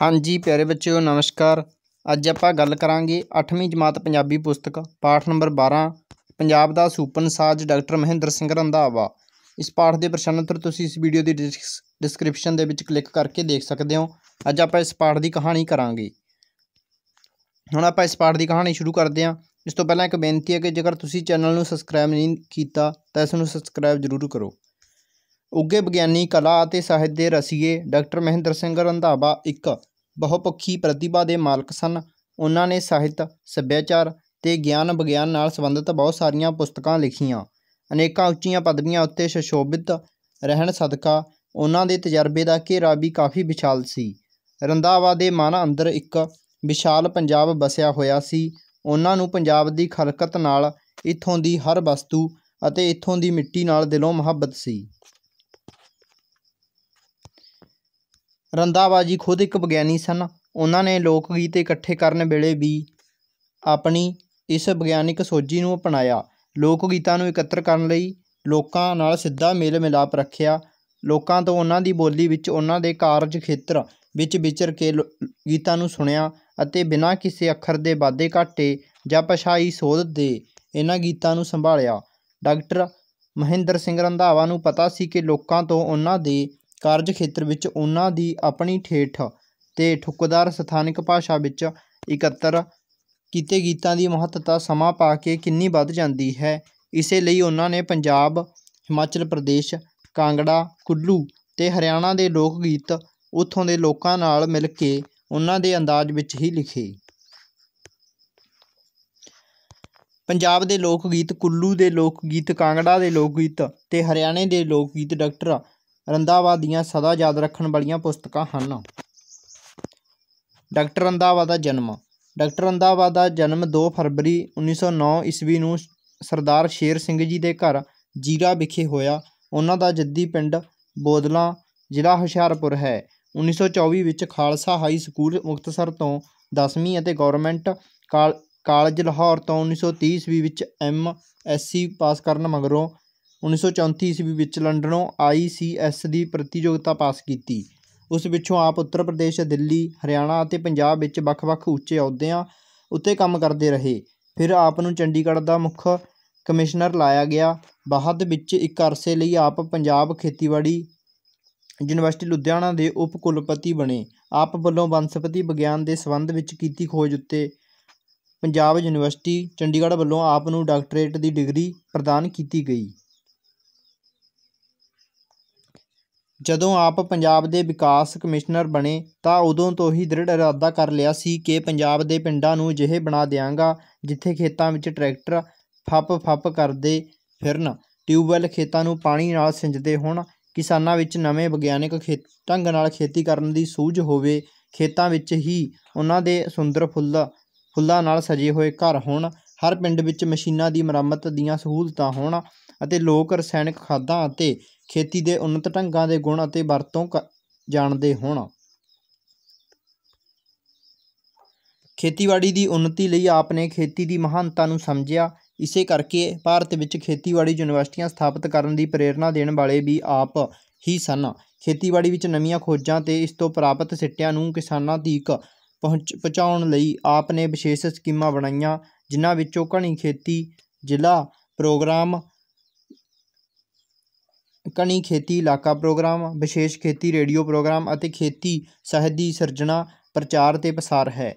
ਹਾਂਜੀ ਪਿਆਰੇ ਬੱਚਿਓ ਨਮਸਕਾਰ ਅੱਜ ਆਪਾਂ ਗੱਲ ਕਰਾਂਗੇ 8ਵੀਂ ਜਮਾਤ ਪੰਜਾਬੀ ਪੁਸਤਕ ਪਾਠ ਨੰਬਰ 12 ਪੰਜਾਬ ਦਾ ਸੂਪਨ ਸਾਜ ਡਾਕਟਰ ਮਹਿੰਦਰ ਸਿੰਘ ਰੰਧਾਵਾ ਇਸ ਪਾਠ ਦੇ ਪ੍ਰਸ਼ਨ ਉੱਤਰ ਤੁਸੀਂ ਇਸ ਵੀਡੀਓ ਦੀ ਡਿਸਕ੍ਰਿਪਸ਼ਨ ਦੇ ਵਿੱਚ ਕਲਿੱਕ ਕਰਕੇ ਦੇਖ ਸਕਦੇ ਹੋ ਅੱਜ ਆਪਾਂ ਇਸ ਪਾਠ ਦੀ ਕਹਾਣੀ ਕਰਾਂਗੇ ਹੁਣ ਆਪਾਂ ਇਸ ਪਾਠ ਦੀ ਕਹਾਣੀ ਸ਼ੁਰੂ ਕਰਦੇ ਹਾਂ ਇਸ ਤੋਂ ਪਹਿਲਾਂ ਇੱਕ ਬੇਨਤੀ ਹੈ ਕਿ ਜੇਕਰ ਤੁਸੀਂ ਚੈਨਲ ਨੂੰ ਸਬਸਕ੍ਰਾਈਬ ਨਹੀਂ ਕੀਤਾ ਤਾਂ ਇਸ ਨੂੰ ਸਬਸਕ੍ਰਾਈਬ ਜ਼ਰੂਰ ਕਰੋ ਉੱਗੇ ਵਿਗਿਆਨੀ ਕਲਾ ਅਤੇ ਸਾਹਿਤ ਦੇ ਰਸੀਏ ਡਾਕਟਰ ਮਹਿੰਦਰ ਸਿੰਘ ਰੰਧਾਵਾ ਇੱਕ ਬਹੁਪੱਖੀ ਪ੍ਰਤਿਭਾ ਦੇ ਮਾਲਕ ਸਨ ਉਹਨਾਂ ਨੇ ਸਾਹਿਤ ਸੱਭਿਆਚਾਰ ਤੇ ਗਿਆਨ ਵਿਗਿਆਨ ਨਾਲ ਸੰਬੰਧਿਤ ਬਹੁਤ ਸਾਰੀਆਂ ਪੁਸਤਕਾਂ ਲਿਖੀਆਂ ਅਨੇਕਾਂ ਉੱਚੀਆਂ ਪਦਵੀਆਂ ਉੱਤੇ ਸ਼ਸ਼ੋਭਿਤ ਰਹਿਣ ਸਦਕਾ ਉਹਨਾਂ ਦੇ ਤਜਰਬੇ ਦਾ ਘੇਰਾ ਵੀ ਕਾਫੀ ਵਿਸ਼ਾਲ ਸੀ ਰੰਧਾਵਾ ਦੇ ਮਨ ਅੰਦਰ ਇੱਕ ਵਿਸ਼ਾਲ ਪੰਜਾਬ ਵਸਿਆ ਹੋਇਆ ਸੀ ਉਹਨਾਂ ਨੂੰ ਪੰਜਾਬ ਦੀ ਖਲਕਤ ਨਾਲ ਇੱਥੋਂ ਦੀ ਹਰ ਵਸਤੂ ਅਤੇ ਇੱਥੋਂ ਦੀ ਮਿੱਟੀ ਨਾਲ ਦਿਲੋਂ ਮੁਹੱਬਤ ਸੀ ਰੰਦਾਵਾ ਜੀ ਖੁਦ ਇੱਕ ਵਿਗਿਆਨੀ ਸਨ ਉਹਨਾਂ ਨੇ ਲੋਕ ਗੀਤ ਇਕੱਠੇ ਕਰਨ ਵੇਲੇ ਵੀ ਆਪਣੀ ਇਸ ਵਿਗਿਆਨਿਕ ਸੋਝੀ ਨੂੰ ਅਪਣਾਇਆ ਲੋਕ ਗੀਤਾਂ ਨੂੰ ਇਕੱਤਰ ਕਰਨ ਲਈ ਲੋਕਾਂ ਨਾਲ ਸਿੱਧਾ ਮੇਲ ਮਿਲਾਪ ਰੱਖਿਆ ਲੋਕਾਂ ਤੋਂ ਉਹਨਾਂ ਦੀ ਬੋਲੀ ਵਿੱਚ ਉਹਨਾਂ ਦੇ ਕਾਰਜ ਖੇਤਰ ਵਿੱਚ ਵਿਚਰ ਕੇ ਗੀਤਾਂ ਨੂੰ ਸੁਣਿਆ ਅਤੇ ਬਿਨਾਂ ਕਿਸੇ ਅੱਖਰ ਦੇ ਵਾਧੇ ਘਾਟੇ ਜਾਂ ਪਛਾਈ ਸੋਧ ਦੇ ਇਹਨਾਂ ਗੀਤਾਂ ਨੂੰ ਸੰਭਾਲਿਆ ਡਾਕਟਰ ਮਹਿੰਦਰ ਸਿੰਘ ਰੰਧਾਵਾ ਨੂੰ ਪਤਾ ਸੀ ਕਿ ਲੋਕਾਂ ਤੋਂ ਉਹਨਾਂ ਦੇ ਕਾਰਜ ਖੇਤਰ ਵਿੱਚ ਉਹਨਾਂ ਦੀ ਆਪਣੀ ਠੇਠ ਤੇ ਠੁੱਕਦਾਰ ਸਥਾਨਿਕ ਭਾਸ਼ਾ ਵਿੱਚ ਇਕੱਤਰ ਕੀਤੇ ਗੀਤਾਂ ਦੀ ਮਹੱਤਤਾ ਸਮਾਂ ਪਾ ਕੇ ਕਿੰਨੀ ਵੱਧ ਜਾਂਦੀ ਹੈ ਇਸੇ ਲਈ ਉਹਨਾਂ ਨੇ ਪੰਜਾਬ ਹਿਮਾਚਲ ਪ੍ਰਦੇਸ਼ ਕਾਂਗੜਾ ਕੁੱਲੂ ਤੇ ਹਰਿਆਣਾ ਦੇ ਲੋਕ ਗੀਤ ਉੱਥੋਂ ਦੇ ਲੋਕਾਂ ਨਾਲ ਮਿਲ ਕੇ ਉਹਨਾਂ ਦੇ ਅੰਦਾਜ਼ ਵਿੱਚ ਹੀ ਲਿਖੇ ਪੰਜਾਬ ਦੇ ਲੋਕ ਗੀਤ ਕੁੱਲੂ ਦੇ ਲੋਕ ਗੀਤ ਕਾਂਗੜਾ ਦੇ ਲੋਕ ਗੀਤ ਤੇ ਹਰਿਆਣੇ ਦੇ ਲੋਕ ਗੀਤ ਡਾਕਟਰ ਰੰਦਾਵਾ ਦੀਆਂ ਸਦਾ ਯਾਦ ਰੱਖਣ ਵਾਲੀਆਂ ਪੁਸਤਕਾਂ ਹਨ ਡਾਕਟਰ ਰੰਦਾਵਾ ਦਾ ਜਨਮ ਡਾਕਟਰ ਰੰਦਾਵਾ ਦਾ ਜਨਮ 2 ਫਰਵਰੀ 1909 ਈਸਵੀ ਨੂੰ ਸਰਦਾਰ ਸ਼ੇਰ ਸਿੰਘ ਜੀ ਦੇ ਘਰ ਜੀਰਾ ਵਿਖੇ ਹੋਇਆ ਉਹਨਾਂ ਦਾ ਜੱਦੀ ਪਿੰਡ ਬੋਦਲਾ ਜ਼ਿਲ੍ਹਾ ਹੁਸ਼ਿਆਰਪੁਰ ਹੈ 1924 ਵਿੱਚ ਖਾਲਸਾ ਹਾਈ ਸਕੂਲ ਮੁਕਤਸਰ ਤੋਂ 10ਵੀਂ ਅਤੇ ਗਵਰਨਮੈਂਟ ਕਾਲਜ ਲਾਹੌਰ ਤੋਂ 1930 ਈਸਵੀ ਵਿੱਚ ਐਮ ਐਸਸੀ ਪਾਸ ਕਰਨ ਮਗਰੋਂ 1934 ਈਸਵੀ ਵਿੱਚ ਲੰਡਨੋਂ ਆਈਸੀਐਸ ਦੀ ਪ੍ਰਤੀਯੋਗਤਾ ਪਾਸ ਕੀਤੀ ਉਸ ਵਿੱਚੋਂ ਆਪ ਉੱਤਰ ਪ੍ਰਦੇਸ਼ ਦਿੱਲੀ ਹਰਿਆਣਾ ਅਤੇ ਪੰਜਾਬ ਵਿੱਚ ਵੱਖ-ਵੱਖ ਉੱਚੇ ਅਹੁਦਿਆਂ ਉੱਤੇ ਕੰਮ ਕਰਦੇ ਰਹੇ ਫਿਰ ਆਪ ਨੂੰ ਚੰਡੀਗੜ੍ਹ ਦਾ ਮੁੱਖ ਕਮਿਸ਼ਨਰ ਲਾਇਆ ਗਿਆ ਬਾਅਦ ਵਿੱਚ ਇੱਕ ਅਰਸੇ ਲਈ ਆਪ ਪੰਜਾਬ ਖੇਤੀਬਾੜੀ ਯੂਨੀਵਰਸਿਟੀ ਲੁਧਿਆਣਾ ਦੇ ਉਪ ਕੁਲਪਤੀ ਬਣੇ ਆਪ ਵੱਲੋਂ ਵਨਸਪਤੀ ਵਿਗਿਆਨ ਦੇ ਸੰਬੰਧ ਵਿੱਚ ਕੀਤੀ ਖੋਜ ਉੱਤੇ ਪੰਜਾਬ ਯੂਨੀਵਰਸਿਟੀ ਚੰਡੀਗੜ੍ਹ ਵੱਲੋਂ ਆਪ ਨੂੰ ਡਾਕਟਰੇਟ ਦੀ ਡਿਗਰੀ ਪ੍ਰਦਾਨ ਕੀਤੀ ਗਈ ਜਦੋਂ ਆਪ ਪੰਜਾਬ ਦੇ ਵਿਕਾਸ ਕਮਿਸ਼ਨਰ ਬਣੇ ਤਾਂ ਉਦੋਂ ਤੋਂ ਹੀ ਦ੍ਰਿੜ ਇਰਾਦਾ ਕਰ ਲਿਆ ਸੀ ਕਿ ਪੰਜਾਬ ਦੇ ਪਿੰਡਾਂ ਨੂੰ ਜਿਹੇ ਬਣਾ ਦੇਵਾਂਗਾ ਜਿੱਥੇ ਖੇਤਾਂ ਵਿੱਚ ਟਰੈਕਟਰ ਫੱਪ-ਫੱਪ ਕਰਦੇ ਫਿਰਨ ਟਿਊਬਵੈਲ ਖੇਤਾਂ ਨੂੰ ਪਾਣੀ ਨਾਲ ਸਿੰਜਦੇ ਹੋਣ ਕਿਸਾਨਾਂ ਵਿੱਚ ਨਵੇਂ ਖੇਤ ਢੰਗ ਨਾਲ ਖੇਤੀ ਕਰਨ ਦੀ ਸੂਝ ਹੋਵੇ ਖੇਤਾਂ ਵਿੱਚ ਹੀ ਉਹਨਾਂ ਦੇ ਸੁੰਦਰ ਫੁੱਲ ਫੁੱਲਾਂ ਨਾਲ ਸਜੇ ਹੋਏ ਘਰ ਹੋਣ ਹਰ ਪਿੰਡ ਵਿੱਚ ਮਸ਼ੀਨਾਂ ਦੀ ਮੁਰੰਮਤ ਦੀਆਂ ਸਹੂਲਤਾਂ ਹੋਣ ਅਤੇ ਲੋਕ ਰਸਾਇਣਿਕ ਖਾਦਾਂ ਅਤੇ ਖੇਤੀ ਦੇ ਉਨਤ ਢੰਗਾਂ ਦੇ ਗੁਣ ਅਤੇ ਵਰਤੋਂ ਜਾਣਦੇ ਹੋਣ ਖੇਤੀਬਾੜੀ ਦੀ ਉਨਤੀ ਲਈ ਆਪਨੇ ਖੇਤੀ ਦੀ ਮਹਾਨਤਾ ਨੂੰ ਸਮਝਿਆ ਇਸੇ ਕਰਕੇ ਭਾਰਤ ਵਿੱਚ ਖੇਤੀਬਾੜੀ ਯੂਨੀਵਰਸਿਟੀਆਂ ਸਥਾਪਿਤ ਕਰਨ ਦੀ ਪ੍ਰੇਰਣਾ ਦੇਣ ਵਾਲੇ ਵੀ ਆਪ ਹੀ ਸਨ ਖੇਤੀਬਾੜੀ ਵਿੱਚ ਨਵੀਆਂ ਖੋਜਾਂ ਤੇ ਇਸ ਤੋਂ ਪ੍ਰਾਪਤ ਸਿੱਟਿਆਂ ਨੂੰ ਕਿਸਾਨਾਂ ਤੀਕ ਪਹੁੰਚ ਪਹੁੰਚਾਉਣ ਲਈ ਆਪ ਨੇ ਵਿਸ਼ੇਸ਼ ਸਕੀਮਾਂ ਬਣਾਈਆਂ ਜਿਨ੍ਹਾਂ ਵਿੱਚੋਂ ਘਣੀ ਖੇਤੀ ਜ਼ਿਲ੍ਹਾ ਪ੍ਰੋਗਰਾਮ ਕਣੀ ਖੇਤੀ ਇਲਾਕਾ ਪ੍ਰੋਗਰਾਮ ਵਿਸ਼ੇਸ਼ ਖੇਤੀ ਰੇਡੀਓ ਪ੍ਰੋਗਰਾਮ ਅਤੇ ਖੇਤੀ ਸਾਹਿਤ ਦੀ ਸਿਰਜਣਾ ਪ੍ਰਚਾਰ ਤੇ ਪਸਾਰ ਹੈ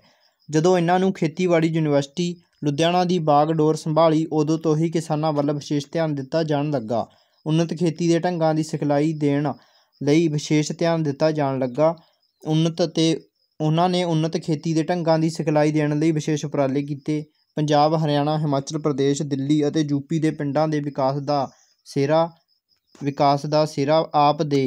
ਜਦੋਂ ਇਹਨਾਂ ਨੂੰ ਖੇਤੀਬਾੜੀ ਯੂਨੀਵਰਸਿਟੀ ਲੁਧਿਆਣਾ ਦੀ ਬਾਗਡੋਰ ਸੰਭਾਲੀ ਉਦੋਂ ਤੋਂ ਹੀ ਕਿਸਾਨਾਂ ਵੱਲ ਵਿਸ਼ੇਸ਼ ਧਿਆਨ ਦਿੱਤਾ ਜਾਣ ਲੱਗਾ ਉਨਤ ਖੇਤੀ ਦੇ ਢੰਗਾਂ ਦੀ ਸਿਖਲਾਈ ਦੇਣ ਲਈ ਵਿਸ਼ੇਸ਼ ਧਿਆਨ ਦਿੱਤਾ ਜਾਣ ਲੱਗਾ ਉਨਤ ਅਤੇ ਉਹਨਾਂ ਨੇ ਉਨਤ ਖੇਤੀ ਦੇ ਢੰਗਾਂ ਦੀ ਸਿਖਲਾਈ ਦੇਣ ਲਈ ਵਿਸ਼ੇਸ਼ ਉਪਰਾਲੇ ਕੀਤੇ ਪੰਜਾਬ ਹਰਿਆਣਾ ਹਿਮਾਚਲ ਪ੍ਰਦੇਸ਼ ਦਿੱਲੀ ਅਤੇ ਯੂਪੀ ਦੇ ਪਿੰਡਾਂ ਦੇ ਵਿਕਾਸ ਦਾ ਸੇਰਾ ਵਿਕਾਸ ਦਾ ਸਿਰਾ ਆਪ ਦੇ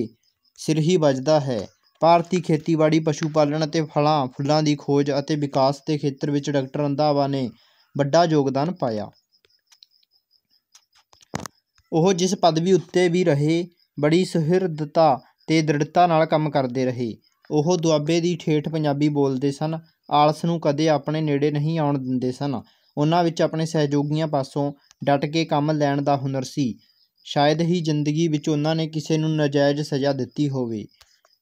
ਸਿਰ ਹੀ ਵੱਜਦਾ ਹੈ ਭਾਰਤੀ ਖੇਤੀਬਾੜੀ ਪਸ਼ੂ ਪਾਲਣ ਅਤੇ ਫਲਾਂ ਫੁੱਲਾਂ ਦੀ ਖੋਜ ਅਤੇ ਵਿਕਾਸ ਦੇ ਖੇਤਰ ਵਿੱਚ ਡਾਕਟਰ ਰੰਧਾਵਾ ਨੇ ਵੱਡਾ ਯੋਗਦਾਨ ਪਾਇਆ ਉਹ ਜਿਸ ਪਦਵੀ ਉੱਤੇ ਵੀ ਰਹੇ ਬੜੀ ਸਹਿਰਦਤਾ ਤੇ ਦ੍ਰਿੜਤਾ ਨਾਲ ਕੰਮ ਕਰਦੇ ਰਹੇ ਉਹ ਦੁਆਬੇ ਦੀ ਠੇਠ ਪੰਜਾਬੀ ਬੋਲਦੇ ਸਨ ਆਲਸ ਨੂੰ ਕਦੇ ਆਪਣੇ ਨੇੜੇ ਨਹੀਂ ਆਉਣ ਦਿੰਦੇ ਸਨ ਉਹਨਾਂ ਵਿੱਚ ਆਪਣੇ ਸਹਿਯੋਗੀਆਂ ਪਾਸੋਂ ਡਟ ਕੇ ਕੰਮ ਲੈਣ ਦਾ ਹੁਨਰ ਸੀ ਸ਼ਾਇਦ ਹੀ ਜ਼ਿੰਦਗੀ ਵਿੱਚ ਉਹਨਾਂ ਨੇ ਕਿਸੇ ਨੂੰ ਨਾਜਾਇਜ਼ ਸਜ਼ਾ ਦਿੱਤੀ ਹੋਵੇ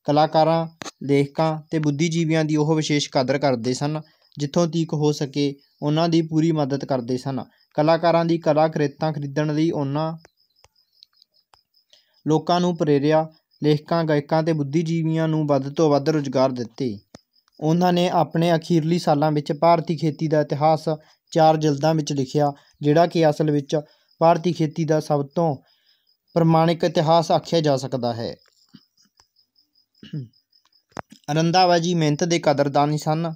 ਕਲਾਕਾਰਾਂ ਲੇਖਕਾਂ ਤੇ ਬੁੱਧੀਜੀਵੀਆਂ ਦੀ ਉਹ ਵਿਸ਼ੇਸ਼ ਕਦਰ ਕਰਦੇ ਸਨ ਜਿੱਥੋਂ ਤੀਕ ਹੋ ਸਕੇ ਉਹਨਾਂ ਦੀ ਪੂਰੀ ਮਦਦ ਕਰਦੇ ਸਨ ਕਲਾਕਾਰਾਂ ਦੀ ਕਲਾ ਕ੍ਰਿਤਾਂ ਖਰੀਦਣ ਲਈ ਉਹਨਾਂ ਲੋਕਾਂ ਨੂੰ ਪ੍ਰੇਰਿਆ ਲੇਖਕਾਂ ਗਾਇਕਾਂ ਤੇ ਬੁੱਧੀਜੀਵੀਆਂ ਨੂੰ ਵੱਧ ਤੋਂ ਵੱਧ ਰੁਜ਼ਗਾਰ ਦਿੱਤੇ ਉਹਨਾਂ ਨੇ ਆਪਣੇ ਅਖੀਰਲੀ ਸਾਲਾਂ ਵਿੱਚ ਭਾਰਤੀ ਖੇਤੀ ਦਾ ਇਤਿਹਾਸ ਚਾਰ ਜਲਦਾਂ ਵਿੱਚ ਲਿਖਿਆ ਜਿਹੜਾ ਕਿ ਅਸਲ ਵਿੱਚ ਭਾਰਤੀ ਖੇਤੀ ਦਾ ਸਭ ਤੋਂ ਪ੍ਰਮਾਣਿਕ ਇਤਿਹਾਸ ਆਖਿਆ ਜਾ ਸਕਦਾ ਹੈ ਰੰਧਾਵਾ ਜੀ ਮਿਹਨਤ ਦੇ ਕਦਰਦਾਨੀ ਸਨ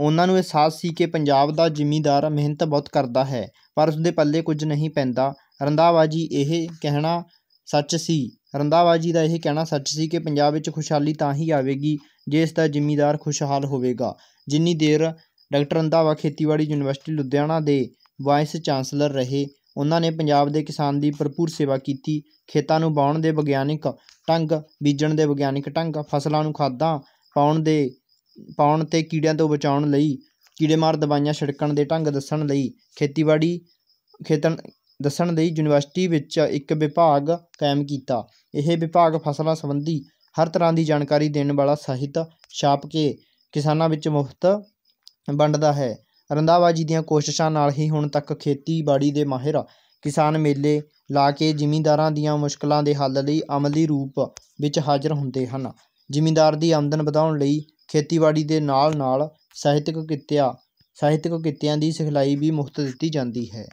ਉਹਨਾਂ ਨੂੰ ਅਹਿਸਾਸ ਸੀ ਕਿ ਪੰਜਾਬ ਦਾ ਜ਼ਿਮੀਂਦਾਰ ਮਿਹਨਤ ਬਹੁਤ ਕਰਦਾ ਹੈ ਪਰ ਉਸਦੇ ਪੱਲੇ ਕੁਝ ਨਹੀਂ ਪੈਂਦਾ ਰੰਧਾਵਾ ਜੀ ਇਹ ਕਹਿਣਾ ਸੱਚ ਸੀ ਰੰਧਾਵਾ ਜੀ ਦਾ ਇਹ ਕਹਿਣਾ ਸੱਚ ਸੀ ਕਿ ਪੰਜਾਬ ਵਿੱਚ ਖੁਸ਼ਹਾਲੀ ਤਾਂ ਹੀ ਆਵੇਗੀ ਜੇ ਇਸ ਦਾ ਜ਼ਿਮੀਂਦਾਰ ਖੁਸ਼ਹਾਲ ਹੋਵੇਗਾ ਜਿੰਨੀ ਦੇਰ ਡਾਕਟਰ ਅੰਦਾਵਾ ਖੇਤੀਬਾੜੀ ਯੂਨੀਵਰਸਿਟੀ ਲੁਧਿਆਣਾ ਦੇ ਵਾਈਸ ਚਾਂਸਲਰ ਰਹੇ ਉਹਨਾਂ ਨੇ ਪੰਜਾਬ ਦੇ ਕਿਸਾਨ ਦੀ ਭਰਪੂਰ ਸੇਵਾ ਕੀਤੀ ਖੇਤਾਂ ਨੂੰ ਬਾਉਣ ਦੇ ਵਿਗਿਆਨਿਕ ਢੰਗ ਬੀਜਣ ਦੇ ਵਿਗਿਆਨਿਕ ਢੰਗ ਫਸਲਾਂ ਨੂੰ ਖਾਦਾਂ ਪਾਉਣ ਦੇ ਪਾਉਣ ਤੇ ਕੀੜਿਆਂ ਤੋਂ ਬਚਾਉਣ ਲਈ ਕੀੜੇਮਾਰ ਦਵਾਈਆਂ ਛਿੜਕਣ ਦੇ ਢੰਗ ਦੱਸਣ ਲਈ ਖੇਤੀਬਾੜੀ ਖੇਤਨ ਦੱਸਣ ਲਈ ਯੂਨੀਵਰਸਿਟੀ ਵਿੱਚ ਇੱਕ ਵਿਭਾਗ ਕਾਇਮ ਕੀਤਾ ਇਹ ਵਿਭਾਗ ਫਸਲਾਂ ਸੰਬੰਧੀ ਹਰ ਤਰ੍ਹਾਂ ਦੀ ਜਾਣਕਾਰੀ ਦੇਣ ਵਾਲਾ ਸਾਹਿਤ ਛਾਪ ਕੇ ਕਿਸਾਨਾਂ ਵਿੱਚ ਮੁਫਤ ਵੰਡਦਾ ਹੈ ਰੰਦਾਵਾ ਜੀ ਦੀਆਂ ਕੋਸ਼ਿਸ਼ਾਂ ਨਾਲ ਹੀ ਹੁਣ ਤੱਕ ਖੇਤੀਬਾੜੀ ਦੇ ਮਾਹਿਰ ਕਿਸਾਨ ਮੇਲੇ ਲਾ ਕੇ ਜ਼ਿਮੀਂਦਾਰਾਂ ਦੀਆਂ ਮੁਸ਼ਕਲਾਂ ਦੇ ਹੱਲ ਲਈ ਅਮਲੀ ਰੂਪ ਵਿੱਚ ਹਾਜ਼ਰ ਹੁੰਦੇ ਹਨ ਜ਼ਿਮੀਂਦਾਰ ਦੀ ਆਮਦਨ ਵਧਾਉਣ ਲਈ ਖੇਤੀਬਾੜੀ ਦੇ ਨਾਲ ਨਾਲ ਸਾਹਿਤਕ ਕਿੱਤਿਆਂ ਸਾਹਿਤਕ ਕਿੱਤਿਆਂ ਦੀ ਸਿਖਲਾਈ ਵੀ ਮੁਫਤ ਦਿੱਤੀ ਜਾਂਦੀ ਹੈ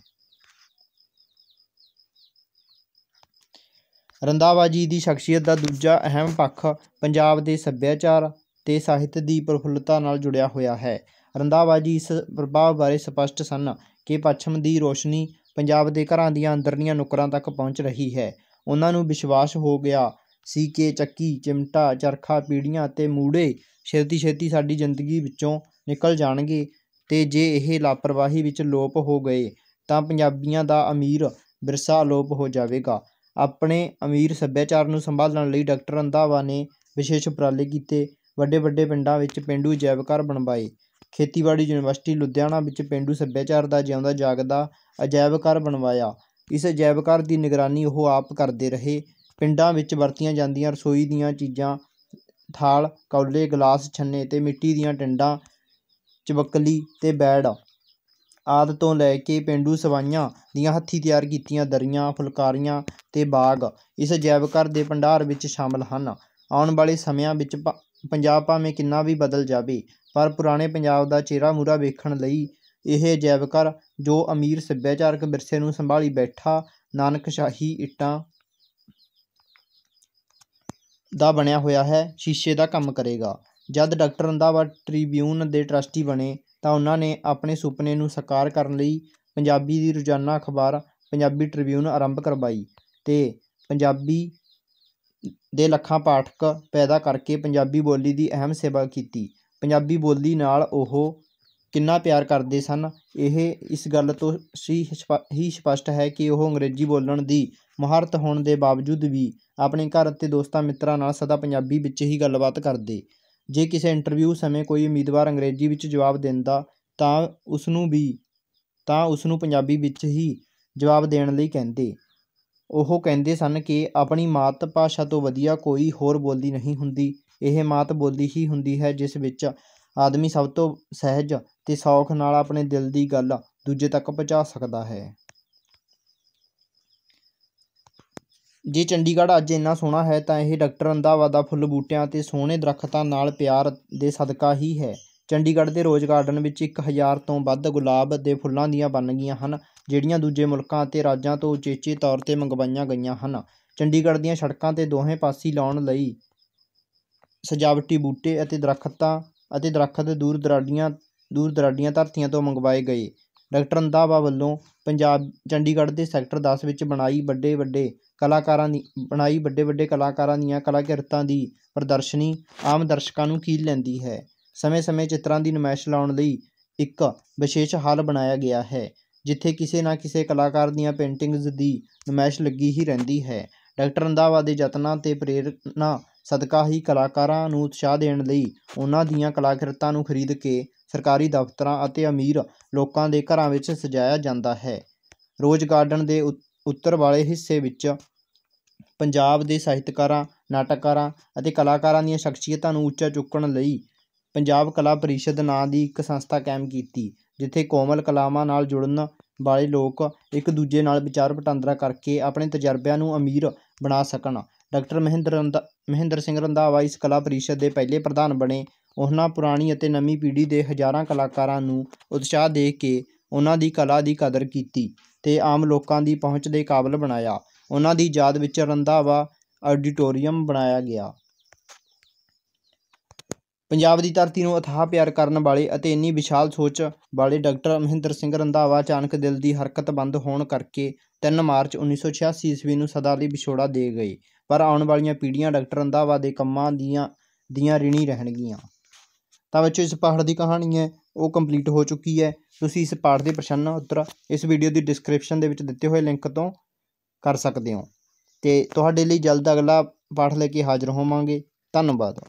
ਰੰਦਾਵਾ ਜੀ ਦੀ ਸ਼ਖਸੀਅਤ ਦਾ ਦੂਜਾ ਅਹਿਮ ਪੱਖ ਪੰਜਾਬ ਦੇ ਸੱਭਿਆਚਾਰ ਤੇ ਸਾਹਿਤ ਦੀ ਪ੍ਰਫੁੱਲਤਾ ਨਾਲ ਜੁੜਿਆ ਹੋਇਆ ਹੈ ਰੰਦਾਵਾ ਜੀ ਇਸ ਪ੍ਰਭਾਵ ਬਾਰੇ ਸਪਸ਼ਟ ਸਨ ਕਿ ਪੱਛਮ ਦੀ ਰੋਸ਼ਨੀ ਪੰਜਾਬ ਦੇ ਘਰਾਂ ਦੀਆਂ ਅੰਦਰਲੀਆਂ ਨੁਕਰਾਂ ਤੱਕ ਪਹੁੰਚ ਰਹੀ ਹੈ ਉਹਨਾਂ ਨੂੰ ਵਿਸ਼ਵਾਸ ਹੋ ਗਿਆ ਸੀ ਕਿ ਚੱਕੀ ਚਿਮਟਾ ਚਰਖਾ ਪੀੜੀਆਂ ਅਤੇ ਮੂੜੇ ਛੇਤੀ ਛੇਤੀ ਸਾਡੀ ਜ਼ਿੰਦਗੀ ਵਿੱਚੋਂ ਨਿਕਲ ਜਾਣਗੇ ਤੇ ਜੇ ਇਹ ਲਾਪਰਵਾਹੀ ਵਿੱਚ ਲੋਪ ਹੋ ਗਏ ਤਾਂ ਪੰਜਾਬੀਆਂ ਦਾ ਅਮੀਰ ਵਿਰਸਾ ਲੋਪ ਹੋ ਜਾਵੇਗਾ ਆਪਣੇ ਅਮੀਰ ਸੱਭਿਆਚਾਰ ਨੂੰ ਸੰਭਾਲਣ ਲਈ ਡਾਕਟਰ ਅੰਦਾਵਾ ਨੇ ਵਿਸ਼ੇਸ਼ ਉਪਰਾਲੇ ਕੀਤੇ ਵੱਡੇ ਵੱਡੇ ਪਿੰਡਾਂ ਵਿੱਚ ਪਿੰਡੂ ਜੈਵਕਾਰ ਬਣਵਾਏ ਖੇਤੀਬਾੜੀ ਯੂਨੀਵਰਸਿਟੀ ਲੁਧਿਆਣਾ ਵਿੱਚ ਪੇਂਡੂ ਸੱਭਿਆਚਾਰ ਦਾ ਜਿਉਂਦਾ ਜਾਗਦਾ ਅਜਾਇਬ ਘਰ ਬਣਵਾਇਆ ਇਸ ਅਜਾਇਬ ਘਰ ਦੀ ਨਿਗਰਾਨੀ ਉਹ ਆਪ ਕਰਦੇ ਰਹੇ ਪਿੰਡਾਂ ਵਿੱਚ ਵਰਤੀਆਂ ਜਾਂਦੀਆਂ ਰਸੋਈ ਦੀਆਂ ਚੀਜ਼ਾਂ ਥਾਲ ਕੌਲੇ ਗਲਾਸ ਛੰਨੇ ਤੇ ਮਿੱਟੀ ਦੀਆਂ ਟਿੰਡਾਂ ਚਬਕਲੀ ਤੇ ਬੈੜ ਆਦ ਤੋਂ ਲੈ ਕੇ ਪਿੰਡੂ ਸਵਾਈਆਂ ਦੀਆਂ ਹੱਥੀ ਤਿਆਰ ਕੀਤੀਆਂ ਦਰੀਆਂ ਫੁਲਕਾਰੀਆਂ ਤੇ ਬਾਗ ਇਸ ਅਜਾਇਬ ਘਰ ਦੇ ਭੰਡਾਰ ਵਿੱਚ ਸ਼ਾਮਲ ਹਨ ਆਉਣ ਵਾਲੇ ਸਮਿਆਂ ਵਿੱਚ ਪੰਜਾਬ ਭਾਵੇਂ ਕਿੰਨਾ ਵੀ ਬਦਲ ਜਾਵੇ ਪਰ ਪੁਰਾਣੇ ਪੰਜਾਬ ਦਾ ਚਿਹਰਾ ਮੂਰਾ ਵੇਖਣ ਲਈ ਇਹ ਜੈਵਕਰ ਜੋ ਅਮੀਰ ਸੱਭਿਆਚਾਰਕ ਵਿਰਸੇ ਨੂੰ ਸੰਭਾਲੀ ਬੈਠਾ ਨਾਨਕਸ਼ਾਹੀ ਇੱਟਾਂ ਦਾ ਬਣਿਆ ਹੋਇਆ ਹੈ ਸ਼ੀਸ਼ੇ ਦਾ ਕੰਮ ਕਰੇਗਾ ਜਦ ਡਾਕਟਰ ਰੰਧਾਵਾ ਟ੍ਰਿਬਿਊਨ ਦੇ ਟਰਸਟੀ ਬਣੇ ਤਾਂ ਉਹਨਾਂ ਨੇ ਆਪਣੇ ਸੁਪਨੇ ਨੂੰ ਸਾਕਾਰ ਕਰਨ ਲਈ ਪੰਜਾਬੀ ਦੀ ਰੋਜ਼ਾਨਾ ਅਖਬਾਰ ਪੰਜਾਬੀ ਟ੍ਰਿਬਿਊਨ ਆਰੰਭ ਕਰਵਾਈ ਤੇ ਪੰਜਾਬੀ ਦੇ ਲੱਖਾਂ ਪਾਠਕ ਪੈਦਾ ਕਰਕੇ ਪੰਜਾਬੀ ਬੋਲੀ ਦੀ ਅਹਿਮ ਸੇਵਾ ਕੀਤੀ ਪੰਜਾਬੀ ਬੋਲੀ ਨਾਲ ਉਹ ਕਿੰਨਾ ਪਿਆਰ ਕਰਦੇ ਸਨ ਇਹ ਇਸ ਗੱਲ ਤੋਂ ਸੀ ਹੀ ਸਪਸ਼ਟ ਹੈ ਕਿ ਉਹ ਅੰਗਰੇਜ਼ੀ ਬੋਲਣ ਦੀ ਮਹਾਰਤ ਹੋਣ ਦੇ ਬਾਵਜੂਦ ਵੀ ਆਪਣੇ ਘਰ ਅਤੇ ਦੋਸਤਾਂ ਮਿੱਤਰਾਂ ਨਾਲ ਸਦਾ ਪੰਜਾਬੀ ਵਿੱਚ ਹੀ ਗੱਲਬਾਤ ਕਰਦੇ ਜੇ ਕਿਸੇ ਇੰਟਰਵਿਊ ਸਮੇਂ ਕੋਈ ਉਮੀਦਵਾਰ ਅੰਗਰੇਜ਼ੀ ਵਿੱਚ ਜਵਾਬ ਦਿੰਦਾ ਤਾਂ ਉਸ ਨੂੰ ਵੀ ਤਾਂ ਉਸ ਨੂੰ ਪੰਜਾਬੀ ਵਿੱਚ ਹੀ ਜਵਾਬ ਦੇਣ ਲਈ ਕਹਿੰਦੇ ਉਹ ਕਹਿੰਦੇ ਸਨ ਕਿ ਆਪਣੀ ਮਾਤ ਭਾਸ਼ਾ ਤੋਂ ਵਧੀਆ ਕੋਈ ਹੋਰ ਬੋਲੀ ਨਹੀਂ ਹੁੰਦੀ ਇਹ ਮਾਤ ਬੋਲੀ ਹੀ ਹੁੰਦੀ ਹੈ ਜਿਸ ਵਿੱਚ ਆਦਮੀ ਸਭ ਤੋਂ ਸਹਿਜ ਤੇ ਸੌਖ ਨਾਲ ਆਪਣੇ ਦਿਲ ਦੀ ਗੱਲ ਦੂਜੇ ਤੱਕ ਪਹੁੰਚਾ ਸਕਦਾ ਹੈ ਜੇ ਚੰਡੀਗੜ੍ਹ ਅੱਜ ਇੰਨਾ ਸੋਹਣਾ ਹੈ ਤਾਂ ਇਹ ਡਾਕਟਰ ਰੰਧਾਵਾ ਦਾ ਫੁੱਲ ਬੂਟਿਆਂ ਤੇ ਸੋਹਣੇ ਦਰਖਤਾਂ ਨਾਲ ਪਿਆਰ ਦੇ ਸਦਕਾ ਹੀ ਹੈ ਚੰਡੀਗੜ੍ਹ ਦੇ ਰੋਜ਼ ਗਾਰਡਨ ਵਿੱਚ ਇੱਕ ਹਜ਼ਾਰ ਤੋਂ ਵੱਧ ਗੁਲਾਬ ਦੇ ਫੁੱਲਾਂ ਦੀਆਂ ਗਈਆਂ ਹਨ ਜਿਹੜੀਆਂ ਦੂਜੇ ਮੁਲਕਾਂ ਅਤੇ ਰਾਜਾਂ ਤੋਂ ਉਚੇਚੇ ਤੌਰ 'ਤੇ ਮੰਗਵਾਈਆਂ ਗਈਆਂ ਹਨ ਚੰਡੀਗੜ੍ਹ ਦੀਆਂ ਸੜਕਾਂ 'ਤੇ ਦੋਹੇ ਪਾਸੇ ਲਾਉਣ ਲਈ ਸਜਾਵਟੀ ਬੂਟੇ ਅਤੇ ਦਰਖਤਾਂ ਅਤੇ ਦੇ ਦੂਰ ਦਰਾਡੀਆਂ ਦੂਰ ਦਰਾਡੀਆਂ ਧਰਤੀਆਂ ਤੋਂ ਮੰਗਵਾਏ ਗਏ ਡਾਕਟਰ ਰੰਧਾਵਾ ਵੱਲੋਂ ਪੰਜਾਬ ਚੰਡੀਗੜ੍ਹ ਦੇ ਸੈਕਟਰ 10 ਵਿੱਚ ਬਣਾਈ ਵੱਡੇ ਵੱਡੇ ਕਲਾਕਾਰਾਂ ਦੀ ਬਣਾਈ ਵੱਡੇ ਵੱਡੇ ਕਲਾਕਾਰਾਂ ਦੀਆਂ ਕਲਾਕਿਰਤਾਂ ਦੀ ਪ੍ਰਦਰਸ਼ਨੀ ਆਮ ਦਰਸ਼ਕਾਂ ਨੂੰ ਕੀਲ ਲੈਂਦੀ ਹੈ ਸਮੇਂ-ਸਮੇਂ ਚਿੱਤਰਾਂ ਦੀ ਨਮਾਇਸ਼ ਲਾਉਣ ਲਈ ਇੱਕ ਵਿਸ਼ੇਸ਼ ਹਾਲ ਬਣਾਇਆ ਗਿਆ ਹੈ ਜਿੱਥੇ ਕਿਸੇ ਨਾ ਕਿਸੇ ਕਲਾਕਾਰ ਦੀਆਂ ਪੇਂਟਿੰਗਜ਼ ਦੀ ਨਮਾਇਸ਼ ਲੱਗੀ ਹੀ ਰਹਿੰਦੀ ਹੈ ਡਾਕਟਰ ਰੰਧਾਵਾ ਦੇ ਯਤਨਾਂ ਤੇ ਪ੍ਰੇਰਣਾ ਸਦਕਾ ਹੀ ਕਲਾਕਾਰਾਂ ਨੂੰ ਉਤਸ਼ਾਹ ਦੇਣ ਲਈ ਉਹਨਾਂ ਦੀਆਂ ਕਲਾਕ੍ਰਿਤਾਂ ਨੂੰ ਖਰੀਦ ਕੇ ਸਰਕਾਰੀ ਦਫ਼ਤਰਾਂ ਅਤੇ ਅਮੀਰ ਲੋਕਾਂ ਦੇ ਘਰਾਂ ਵਿੱਚ ਸਜਾਇਆ ਜਾਂਦਾ ਹੈ ਰੋਜ਼ ਗਾਰਡਨ ਦੇ ਉੱਤਰ ਵਾਲੇ ਹਿੱਸੇ ਵਿੱਚ ਪੰਜਾਬ ਦੇ ਸਾਹਿਤਕਾਰਾਂ ਨਾਟਕਕਾਰਾਂ ਅਤੇ ਕਲਾਕਾਰਾਂ ਦੀਆਂ ਸ਼ਖਸੀਅਤਾਂ ਨੂੰ ਉੱਚਾ ਚੁੱਕਣ ਲਈ ਪੰਜਾਬ ਕਲਾ ਪਰਿਸ਼ਦ ਨਾਂ ਦੀ ਇੱਕ ਸੰਸਥਾ ਕਾਇਮ ਕੀਤੀ ਜਿੱਥੇ ਕੋਮਲ ਕਲਾਵਾਂ ਨਾਲ ਜੁੜਨ ਵਾਲੇ ਲੋਕ ਇੱਕ ਦੂਜੇ ਨਾਲ ਵਿਚਾਰ ਵਟਾਂਦਰਾ ਕਰਕੇ ਆਪਣੇ ਤਜਰਬਿਆਂ ਨੂੰ ਅਮੀਰ ਬਣਾ ਸਕਣ ਡਾਕਟਰ ਮਹਿੰਦਰ ਮਹਿੰਦਰ ਸਿੰਘ ਰੰਧਾਵਾ ਇਸ ਕਲਾ ਪਰਿਸ਼ਦ ਦੇ ਪਹਿਲੇ ਪ੍ਰਧਾਨ ਬਣੇ ਉਹਨਾਂ ਪੁਰਾਣੀ ਅਤੇ ਨਵੀਂ ਪੀੜ੍ਹੀ ਦੇ ਹਜ਼ਾਰਾਂ ਕਲਾਕਾਰਾਂ ਨੂੰ ਉਤਸ਼ਾਹ ਦੇ ਕੇ ਉਹਨਾਂ ਦੀ ਕਲਾ ਦੀ ਕਦਰ ਕੀਤੀ ਤੇ ਆਮ ਲੋਕਾਂ ਦੀ ਪਹੁੰਚ ਦੇ ਕਾਬਲ ਬਣਾਇਆ ਉਹਨਾਂ ਦੀ ਯਾਦ ਵਿੱਚ ਰੰਧਾਵਾ ਆਡੀਟੋਰੀਅਮ ਬਣਾਇਆ ਗਿਆ ਪੰਜਾਬ ਦੀ ਧਰਤੀ ਨੂੰ ਅਥਾਹ ਪਿਆਰ ਕਰਨ ਵਾਲੇ ਅਤੇ ਇੰਨੀ ਵਿਸ਼ਾਲ ਸੋਚ ਵਾਲੇ ਡਾਕਟਰ ਮਹਿੰਦਰ ਸਿੰਘ ਰੰਧਾਵਾ ਅਚਾਨਕ ਦਿਲ ਦੀ ਹਰਕਤ ਬੰਦ ਹੋਣ ਕਰਕੇ 3 ਮਾਰਚ 1986 ਈਸਵੀ ਨੂੰ ਸਦਾ ਲਈ ਵਿਛੋੜਾ ਦੇ ਗਏ ਪਰ ਆਉਣ ਵਾਲੀਆਂ ਪੀੜ੍ਹੀਆਂ ਡਾਕਟਰ ਰੰਧਾਵਾ ਦੇ ਕੰਮਾਂ ਦੀਆਂ ਦੀਆਂ ਰਿਣੀ ਰਹਿਣਗੀਆਂ ਤਾਂ ਬੱਚੋ ਇਸ ਪਾਠ ਦੀ ਕਹਾਣੀ ਹੈ ਉਹ ਕੰਪਲੀਟ ਹੋ ਚੁੱਕੀ ਹੈ ਤੁਸੀਂ ਇਸ ਪਾਠ ਦੇ ਪ੍ਰਸ਼ਨ ਉੱਤਰ ਇਸ ਵੀਡੀਓ ਦੀ ਡਿਸਕ੍ਰਿਪਸ਼ਨ ਦੇ ਵਿੱਚ ਦਿੱਤੇ ਹੋਏ ਲਿੰਕ ਤੋਂ ਕਰ ਸਕਦੇ ਹੋ ਤੇ ਤੁਹਾਡੇ ਲਈ ਜਲਦ ਅਗਲਾ ਪਾਠ ਲੈ ਕੇ ਹਾਜ਼ਰ ਹੋਵਾਂਗੇ ਧੰਨਵਾਦ